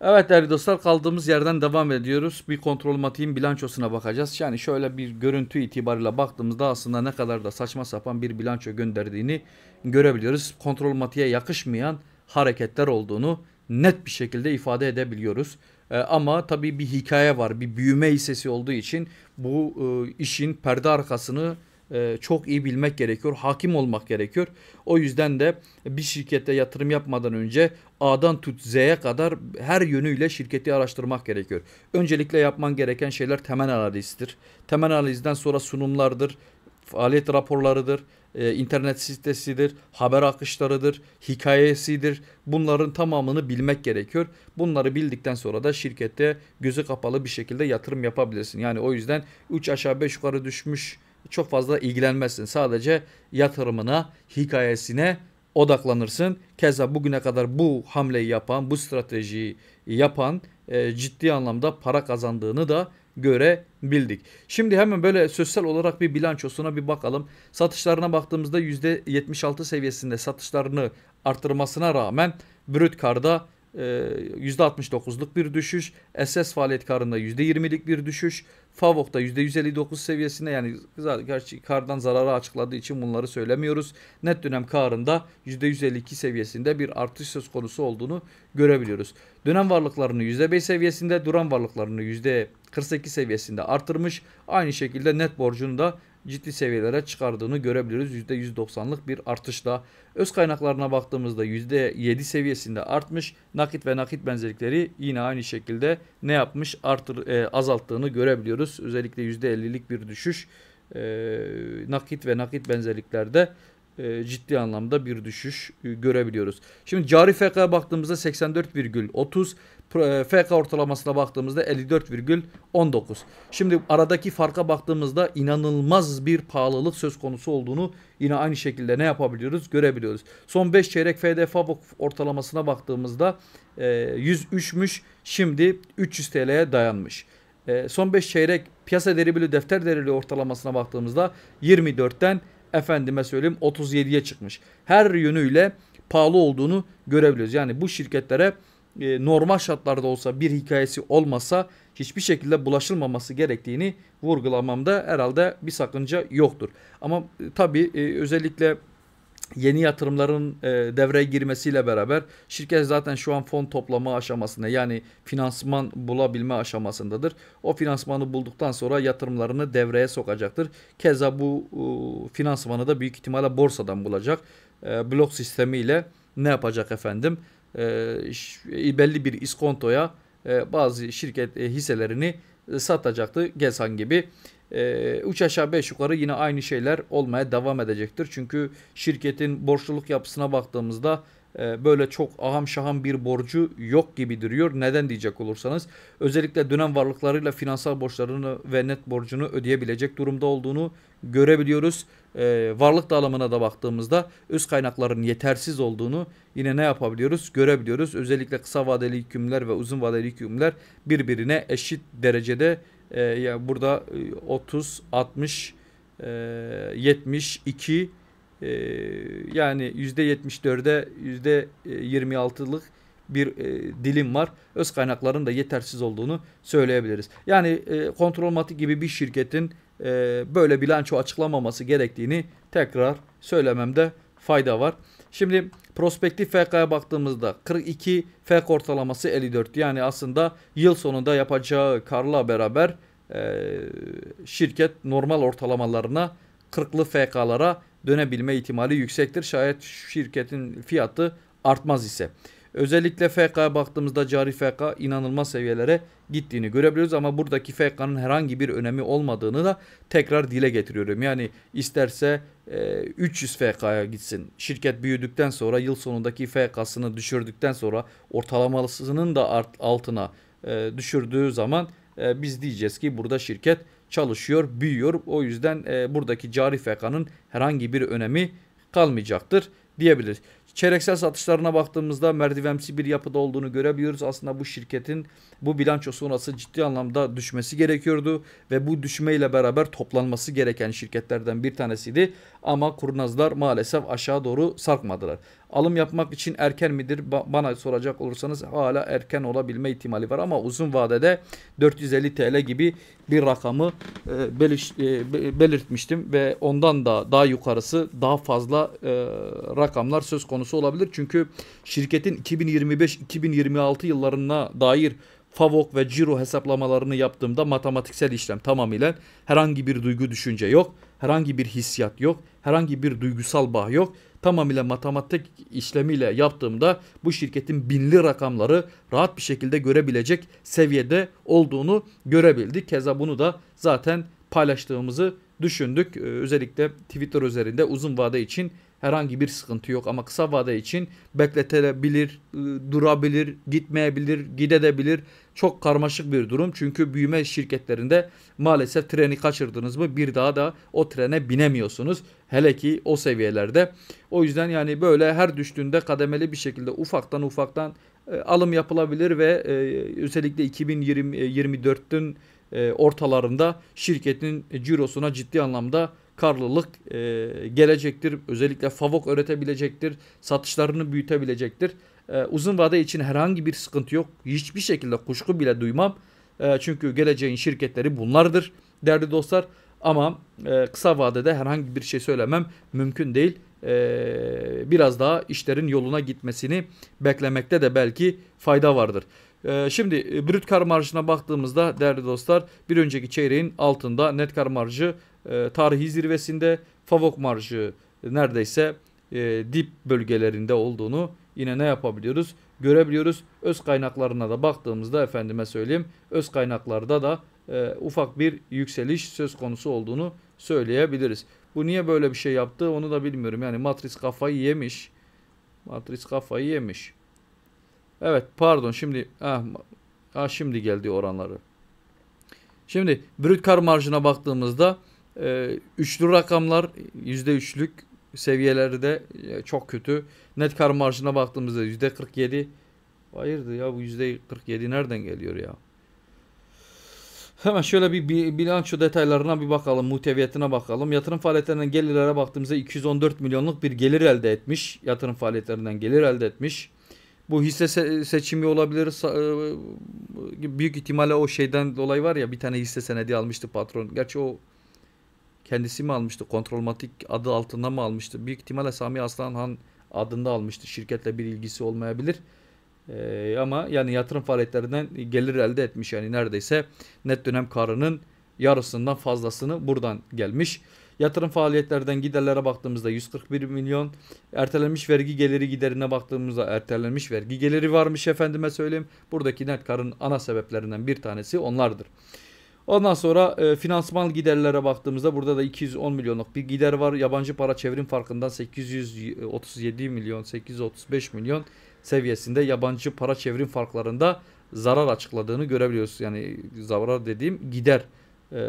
Evet değerli dostlar kaldığımız yerden devam ediyoruz. Bir kontrol matiğin bilançosuna bakacağız. Yani şöyle bir görüntü itibariyle baktığımızda aslında ne kadar da saçma sapan bir bilanço gönderdiğini görebiliyoruz. Kontrol matiğe yakışmayan hareketler olduğunu net bir şekilde ifade edebiliyoruz. Ee, ama tabii bir hikaye var, bir büyüme hissesi olduğu için bu e, işin perde arkasını e, çok iyi bilmek gerekiyor. Hakim olmak gerekiyor. O yüzden de bir şirkette yatırım yapmadan önce A'dan tut Z'ye kadar her yönüyle şirketi araştırmak gerekiyor. Öncelikle yapman gereken şeyler temel analizdir. Temel analizden sonra sunumlardır, faaliyet raporlarıdır, e, internet sitesidir, haber akışlarıdır, hikayesidir. Bunların tamamını bilmek gerekiyor. Bunları bildikten sonra da şirkette gözü kapalı bir şekilde yatırım yapabilirsin. Yani o yüzden 3 aşağı 5 yukarı düşmüş çok fazla ilgilenmezsin. Sadece yatırımına, hikayesine odaklanırsın. Keza bugüne kadar bu hamleyi yapan, bu stratejiyi yapan e, ciddi anlamda para kazandığını da görebildik. Şimdi hemen böyle sosyal olarak bir bilançosuna bir bakalım. Satışlarına baktığımızda %76 seviyesinde satışlarını artırmasına rağmen brüt karda %69'luk ee, bir düşüş. SS faaliyet karında %20'lik bir düşüş. Favok'ta %159 seviyesinde yani gerçi kardan zararı açıkladığı için bunları söylemiyoruz. Net dönem karında %152 seviyesinde bir artış söz konusu olduğunu görebiliyoruz. Dönem varlıklarını %5 seviyesinde, duran varlıklarını %48 seviyesinde artırmış. Aynı şekilde net borcunu da ciddi seviyelere çıkardığını görebiliriz. %190'lık bir artışla. Öz kaynaklarına baktığımızda %7 seviyesinde artmış. Nakit ve nakit benzerlikleri yine aynı şekilde ne yapmış? Artır, e, azalttığını görebiliyoruz. Özellikle %50'lik bir düşüş e, nakit ve nakit benzerliklerde e, ciddi anlamda bir düşüş e, görebiliyoruz. Şimdi cari FK'ya baktığımızda 84,30 e, FK ortalamasına baktığımızda 54,19. Şimdi aradaki farka baktığımızda inanılmaz bir pahalılık söz konusu olduğunu yine aynı şekilde ne yapabiliyoruz görebiliyoruz. Son 5 çeyrek FD Fabok ortalamasına baktığımızda 103'müş e, şimdi 300 TL'ye dayanmış. E, son 5 çeyrek piyasa deribili defter derili ortalamasına baktığımızda 24'ten efendime söyleyeyim 37'ye çıkmış. Her yönüyle pahalı olduğunu görebiliyoruz. Yani bu şirketlere e, normal şartlarda olsa bir hikayesi olmasa hiçbir şekilde bulaşılmaması gerektiğini vurgulamamda herhalde bir sakınca yoktur. Ama e, tabii e, özellikle yeni yatırımların e, devreye girmesiyle beraber şirket zaten şu an fon toplama aşamasında yani finansman bulabilme aşamasındadır. O finansmanı bulduktan sonra yatırımlarını devreye sokacaktır. Keza bu e, finansmanı da büyük ihtimalle borsadan bulacak. E, blok sistemiyle ne yapacak efendim? E, e, belli bir iskontoya e, bazı şirket hisselerini satacaktı. Gesan gibi. 3 aşağı beş yukarı yine aynı şeyler olmaya devam edecektir. Çünkü şirketin borçluluk yapısına baktığımızda ee, böyle çok aham şaham bir borcu yok gibi duruyor. Neden diyecek olursanız özellikle dönem varlıklarıyla finansal borçlarını ve net borcunu ödeyebilecek durumda olduğunu görebiliyoruz. Ee, varlık dağılımına da baktığımızda öz kaynakların yetersiz olduğunu yine ne yapabiliyoruz görebiliyoruz. Özellikle kısa vadeli hükümler ve uzun vadeli hükümler birbirine eşit derecede e, burada 30, 60, 72 ee, e, yani %74'e %26'lık bir e, dilim var. Öz kaynakların da yetersiz olduğunu söyleyebiliriz. Yani e, Kontrolmatik gibi bir şirketin e, böyle bilanço açıklamaması gerektiğini tekrar söylememde fayda var. Şimdi prospektif FK'ya baktığımızda 42 FK ortalaması 54. Yani aslında yıl sonunda yapacağı karla beraber e, şirket normal ortalamalarına 40'lı FK'lara dönebilme ihtimali yüksektir. Şayet şirketin fiyatı artmaz ise. Özellikle FK'ya baktığımızda cari FK inanılmaz seviyelere gittiğini görebiliyoruz ama buradaki FK'nın herhangi bir önemi olmadığını da tekrar dile getiriyorum. Yani isterse e, 300 FK'ya gitsin. Şirket büyüdükten sonra yıl sonundaki FK'sını düşürdükten sonra ortalamasının da art, altına e, düşürdüğü zaman e, biz diyeceğiz ki burada şirket çalışıyor, büyüyor. O yüzden e, buradaki cari fekanın herhangi bir önemi kalmayacaktır diyebiliriz. Çeyreksel satışlarına baktığımızda merdivemsi bir yapıda olduğunu görebiliyoruz. Aslında bu şirketin bu bilanço sonrası ciddi anlamda düşmesi gerekiyordu ve bu düşmeyle beraber toplanması gereken şirketlerden bir tanesiydi. Ama kurnazlar maalesef aşağı doğru sarkmadılar. Alım yapmak için erken midir? Ba bana soracak olursanız hala erken olabilme ihtimali var ama uzun vadede 450 TL gibi bir rakamı e, beliş, e, belirtmiştim ve ondan da daha yukarısı daha fazla e, rakamlar söz konusu olabilir. Çünkü şirketin 2025-2026 yıllarına dair Favok ve Ciro hesaplamalarını yaptığımda matematiksel işlem tamamıyla herhangi bir duygu düşünce yok. Herhangi bir hissiyat yok. Herhangi bir duygusal bağ yok tamamıyla matematik işlemiyle yaptığımda bu şirketin binli rakamları rahat bir şekilde görebilecek seviyede olduğunu görebildik. Keza bunu da zaten paylaştığımızı düşündük. Ee, özellikle Twitter üzerinde uzun vade için herhangi bir sıkıntı yok ama kısa vade için bekletebilir, ıı, durabilir, gitmeyebilir, gidebilir. Çok karmaşık bir durum çünkü büyüme şirketlerinde maalesef treni kaçırdınız mı bir daha da o trene binemiyorsunuz. Hele ki o seviyelerde. O yüzden yani böyle her düştüğünde kademeli bir şekilde ufaktan ufaktan e, alım yapılabilir ve e, özellikle 2024'ün e, ortalarında şirketin cirosuna ciddi anlamda karlılık e, gelecektir. Özellikle favok öğretebilecektir. Satışlarını büyütebilecektir. E, uzun vade için herhangi bir sıkıntı yok. Hiçbir şekilde kuşku bile duymam. E, çünkü geleceğin şirketleri bunlardır değerli dostlar. Ama e, kısa vadede herhangi bir şey söylemem mümkün değil. E, biraz daha işlerin yoluna gitmesini beklemekte de belki fayda vardır. E, şimdi e, brüt kar marjına baktığımızda değerli dostlar bir önceki çeyreğin altında net kar marjı e, tarihi zirvesinde Favok marjı neredeyse e, dip bölgelerinde olduğunu yine ne yapabiliyoruz? Görebiliyoruz. Öz kaynaklarına da baktığımızda efendime söyleyeyim öz kaynaklarda da e, ufak bir yükseliş söz konusu olduğunu söyleyebiliriz. Bu niye böyle bir şey yaptı onu da bilmiyorum. Yani matris kafayı yemiş. Matris kafayı yemiş. Evet pardon şimdi ah, ah şimdi geldi oranları. Şimdi brüt kar marjına baktığımızda e, üçlü rakamlar yüzde %3'lük seviyelerde e, çok kötü. Net kar marjına baktığımızda yüzde %47 hayırdır ya bu yüzde %47 nereden geliyor ya? Hemen şöyle bir bilanço detaylarına bir bakalım, muhteviyetine bakalım. Yatırım faaliyetlerinden gelirlere baktığımızda 214 milyonluk bir gelir elde etmiş. Yatırım faaliyetlerinden gelir elde etmiş. Bu hisse se seçimi olabilir. E, büyük ihtimalle o şeyden dolayı var ya bir tane hisse senedi almıştı patron. Gerçi o kendisi mi almıştı? Kontrolmatik adı altında mı almıştı? Büyük ihtimalle Sami Aslanhan adında almıştı. Şirketle bir ilgisi olmayabilir. Ee, ama yani yatırım faaliyetlerinden gelir elde etmiş. Yani neredeyse net dönem karının yarısından fazlasını buradan gelmiş. Yatırım faaliyetlerden giderlere baktığımızda 141 milyon. Ertelenmiş vergi geliri giderine baktığımızda ertelenmiş vergi geliri varmış efendime söyleyeyim. Buradaki net karın ana sebeplerinden bir tanesi onlardır. Ondan sonra e, finansman giderlere baktığımızda burada da 210 milyonluk bir gider var. Yabancı para çevrim farkından 837 milyon, 835 milyon seviyesinde yabancı para çevrim farklarında zarar açıkladığını görebiliyoruz. Yani zarar dediğim gider e,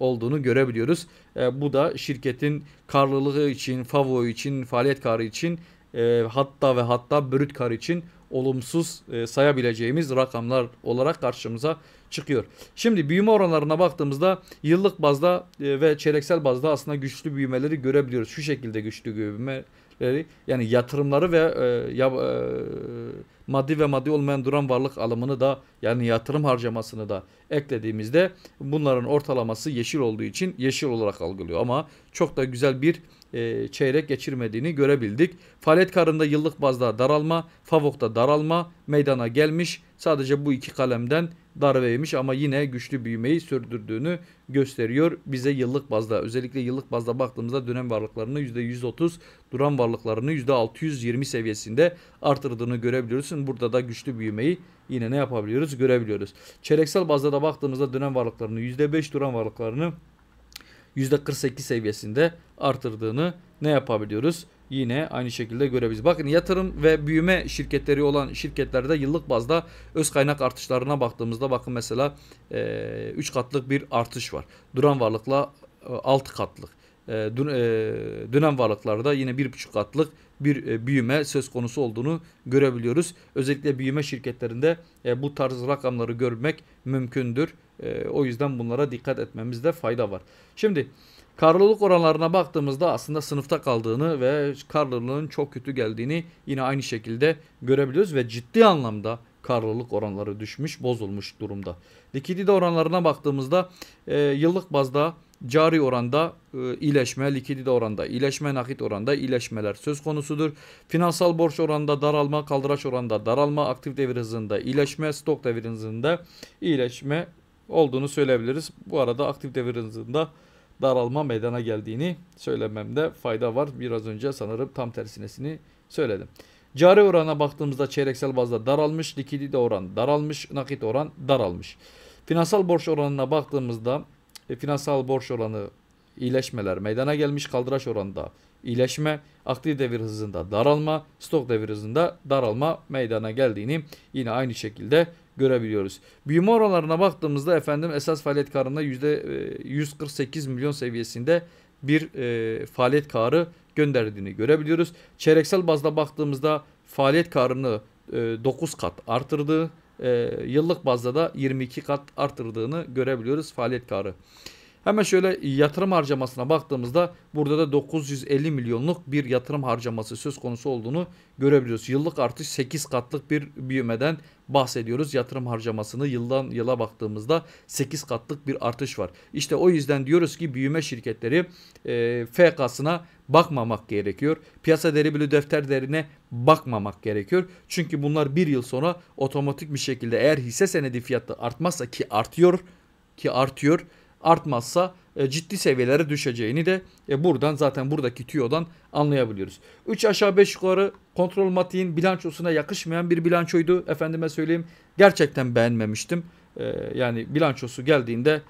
olduğunu görebiliyoruz. E, bu da şirketin karlılığı için, FAVO için, faaliyet karı için e, hatta ve hatta brüt kar için olumsuz e, sayabileceğimiz rakamlar olarak karşımıza çıkıyor. Şimdi büyüme oranlarına baktığımızda yıllık bazda e, ve çeyreksel bazda aslında güçlü büyümeleri görebiliyoruz. Şu şekilde güçlü büyümeleri yani yatırımları ve e, e, maddi ve maddi olmayan duran varlık alımını da yani yatırım harcamasını da eklediğimizde bunların ortalaması yeşil olduğu için yeşil olarak algılıyor. Ama çok da güzel bir e, çeyrek geçirmediğini görebildik. Falet karında yıllık bazda daralma, Favok'ta daralma meydana gelmiş. Sadece bu iki kalemden darbeymiş ama yine güçlü büyümeyi sürdürdüğünü gösteriyor bize yıllık bazda. Özellikle yıllık bazda baktığımızda dönem varlıklarını %130, duran varlıklarını %620 seviyesinde artırdığını görebiliyorsun. Burada da güçlü büyümeyi yine ne yapabiliyoruz görebiliyoruz. Çeyreksel bazda da baktığımızda dönem varlıklarını %5, duran varlıklarını %48 seviyesinde artırdığını ne yapabiliyoruz? Yine aynı şekilde görebiliriz. Bakın yatırım ve büyüme şirketleri olan şirketlerde yıllık bazda öz kaynak artışlarına baktığımızda bakın mesela 3 e, üç katlık bir artış var. Duran varlıkla 6 e, katlık. E, dün, e, dönem varlıklarda yine 1,5 katlık bir büyüme söz konusu olduğunu görebiliyoruz. Özellikle büyüme şirketlerinde bu tarz rakamları görmek mümkündür. E, o yüzden bunlara dikkat etmemizde fayda var. Şimdi karlılık oranlarına baktığımızda aslında sınıfta kaldığını ve karlılığın çok kötü geldiğini yine aynı şekilde görebiliyoruz ve ciddi anlamda karlılık oranları düşmüş, bozulmuş durumda. Likidite oranlarına baktığımızda e, yıllık bazda cari oranda e, iyileşme, likidite oranda iyileşme, nakit oranda iyileşmeler söz konusudur. Finansal borç oranda daralma, kaldıraç oranda daralma, aktif devir hızında iyileşme, stok devir hızında iyileşme olduğunu söyleyebiliriz. Bu arada aktif devir da daralma meydana geldiğini söylememde fayda var. Biraz önce sanırım tam tersinesini söyledim. Cari orana baktığımızda çeyreksel bazda daralmış, likidite oran daralmış, nakit oran daralmış. Finansal borç oranına baktığımızda e, finansal borç oranı iyileşmeler meydana gelmiş kaldıraç oranında iyileşme, aktif devir hızında daralma, stok devir hızında daralma meydana geldiğini yine aynı şekilde görebiliyoruz. Büyüme oranlarına baktığımızda efendim esas faaliyet karında %148 e, milyon seviyesinde bir e, faaliyet karı gönderdiğini görebiliyoruz. Çeyreksel bazda baktığımızda faaliyet karını e, 9 kat artırdığı, e, yıllık bazda da 22 kat artırdığını görebiliyoruz faaliyet karı. Hemen şöyle yatırım harcamasına baktığımızda burada da 950 milyonluk bir yatırım harcaması söz konusu olduğunu görebiliyoruz. Yıllık artış 8 katlık bir büyümeden bahsediyoruz. Yatırım harcamasını yıldan yıla baktığımızda 8 katlık bir artış var. İşte o yüzden diyoruz ki büyüme şirketleri e, FK'sına bakmamak gerekiyor. Piyasa değeri bölü defter değerine bakmamak gerekiyor. Çünkü bunlar bir yıl sonra otomatik bir şekilde eğer hisse senedi fiyatı artmazsa ki artıyor ki artıyor artmazsa e, ciddi seviyelere düşeceğini de e, buradan zaten buradaki tüyodan anlayabiliyoruz. 3 aşağı 5 yukarı kontrol matiğin bilançosuna yakışmayan bir bilançoydu. Efendime söyleyeyim gerçekten beğenmemiştim. E, yani bilançosu geldiğinde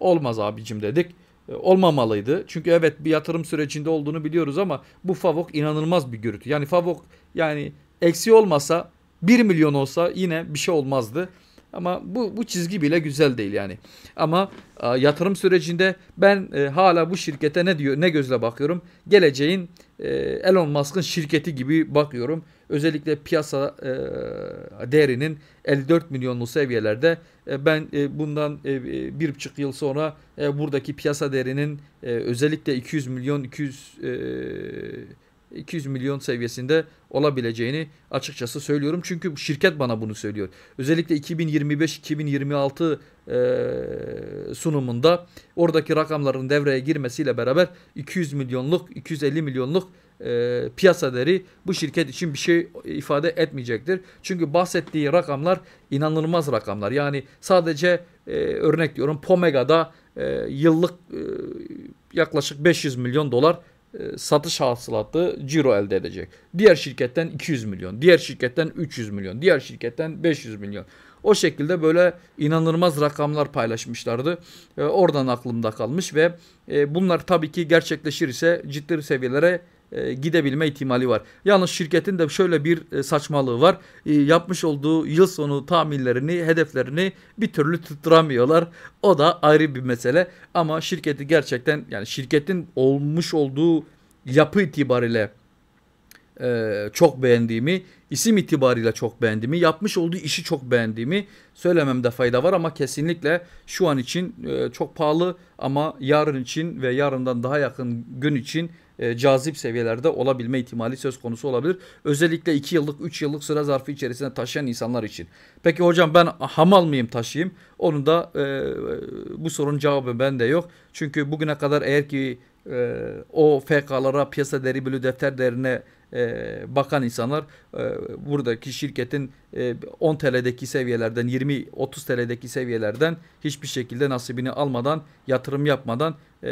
olmaz abicim dedik. Olmamalıydı. Çünkü evet bir yatırım sürecinde olduğunu biliyoruz ama bu Favok inanılmaz bir görüntü Yani Favok yani eksi olmasa 1 milyon olsa yine bir şey olmazdı. Ama bu, bu çizgi bile güzel değil yani. Ama e, yatırım sürecinde ben e, hala bu şirkete ne diyor ne gözle bakıyorum? Geleceğin e, Elon Musk'ın şirketi gibi bakıyorum. Özellikle piyasa e, değerinin 54 milyonlu seviyelerde e, ben e, bundan e, e, bir buçuk yıl sonra e, buradaki piyasa değerinin e, özellikle 200 milyon 200 e, 200 milyon seviyesinde olabileceğini açıkçası söylüyorum. Çünkü şirket bana bunu söylüyor. Özellikle 2025-2026 e, sunumunda oradaki rakamların devreye girmesiyle beraber 200 milyonluk, 250 milyonluk e, piyasa değeri bu şirket için bir şey ifade etmeyecektir. Çünkü bahsettiği rakamlar inanılmaz rakamlar. Yani sadece e, örnek diyorum Pomega'da e, yıllık yaklaşık 500 milyon dolar e, satış hasılatı ciro elde edecek. Diğer şirketten 200 milyon, diğer şirketten 300 milyon, diğer şirketten 500 milyon. O şekilde böyle inanılmaz rakamlar paylaşmışlardı. E, oradan aklımda kalmış ve e, bunlar tabii ki gerçekleşir ise ciddi seviyelere e, gidebilme ihtimali var. Yalnız şirketin de şöyle bir e, saçmalığı var. E, yapmış olduğu yıl sonu tahminlerini, hedeflerini bir türlü tutturamıyorlar. O da ayrı bir mesele. Ama şirketi gerçekten yani şirketin olmuş olduğu yapı itibariyle çok beğendiğimi, isim itibariyle çok beğendiğimi, yapmış olduğu işi çok beğendiğimi söylememde fayda var ama kesinlikle şu an için çok pahalı ama yarın için ve yarından daha yakın gün için e, cazip seviyelerde olabilme ihtimali söz konusu olabilir. Özellikle 2 yıllık 3 yıllık sıra zarfı içerisinde taşıyan insanlar için. Peki hocam ben ham mıyım taşıyayım? Onun da e, bu sorunun cevabı bende yok. Çünkü bugüne kadar eğer ki e, o FK'lara piyasa deri bölü defter değerine e, bakan insanlar e, buradaki şirketin e, 10 TL'deki seviyelerden 20-30 TL'deki seviyelerden hiçbir şekilde nasibini almadan yatırım yapmadan e,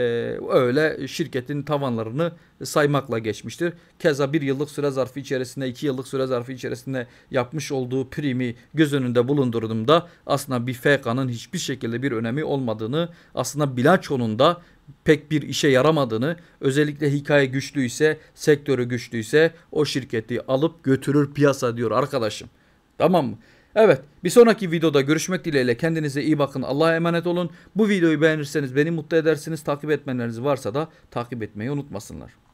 öyle şirketin tavanlarını saymakla geçmiştir. Keza bir yıllık süre zarfı içerisinde iki yıllık süre zarfı içerisinde yapmış olduğu primi göz önünde bulundurduğumda aslında bir FK'nın hiçbir şekilde bir önemi olmadığını aslında bilançonun da pek bir işe yaramadığını, özellikle hikaye güçlüyse, sektörü güçlüyse o şirketi alıp götürür piyasa diyor arkadaşım. Tamam mı? Evet bir sonraki videoda görüşmek dileğiyle kendinize iyi bakın Allah'a emanet olun. Bu videoyu beğenirseniz beni mutlu edersiniz takip etmeleriniz varsa da takip etmeyi unutmasınlar.